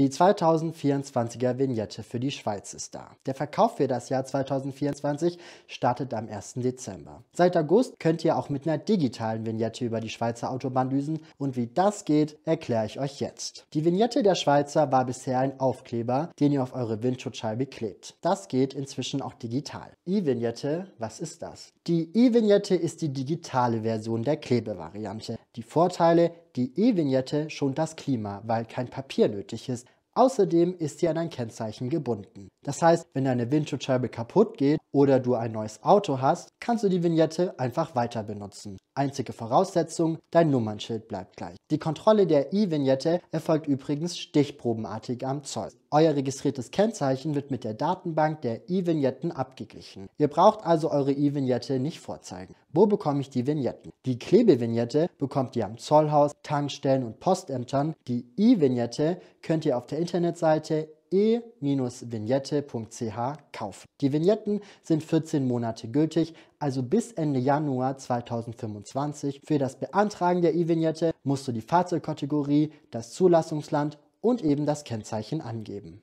Die 2024er Vignette für die Schweiz ist da. Der Verkauf für das Jahr 2024 startet am 1. Dezember. Seit August könnt ihr auch mit einer digitalen Vignette über die Schweizer Autobahn düsen und wie das geht, erkläre ich euch jetzt. Die Vignette der Schweizer war bisher ein Aufkleber, den ihr auf eure Windschutzscheibe klebt. Das geht inzwischen auch digital. E-Vignette, was ist das? Die E-Vignette ist die digitale Version der Klebevariante. Die Vorteile, die E-Vignette schont das Klima, weil kein Papier nötig ist. Außerdem ist sie an ein Kennzeichen gebunden das heißt, wenn deine Windschutzscheibe kaputt geht oder du ein neues Auto hast, kannst du die Vignette einfach weiter benutzen. Einzige Voraussetzung, dein Nummernschild bleibt gleich. Die Kontrolle der E-Vignette erfolgt übrigens stichprobenartig am Zoll. Euer registriertes Kennzeichen wird mit der Datenbank der E-Vignetten abgeglichen. Ihr braucht also eure E-Vignette nicht vorzeigen. Wo bekomme ich die Vignetten? Die Klebevignette bekommt ihr am Zollhaus, Tankstellen und Postämtern. Die E-Vignette könnt ihr auf der Internetseite e-vignette.ch kaufen. Die Vignetten sind 14 Monate gültig, also bis Ende Januar 2025. Für das Beantragen der e-Vignette musst du die Fahrzeugkategorie, das Zulassungsland und eben das Kennzeichen angeben.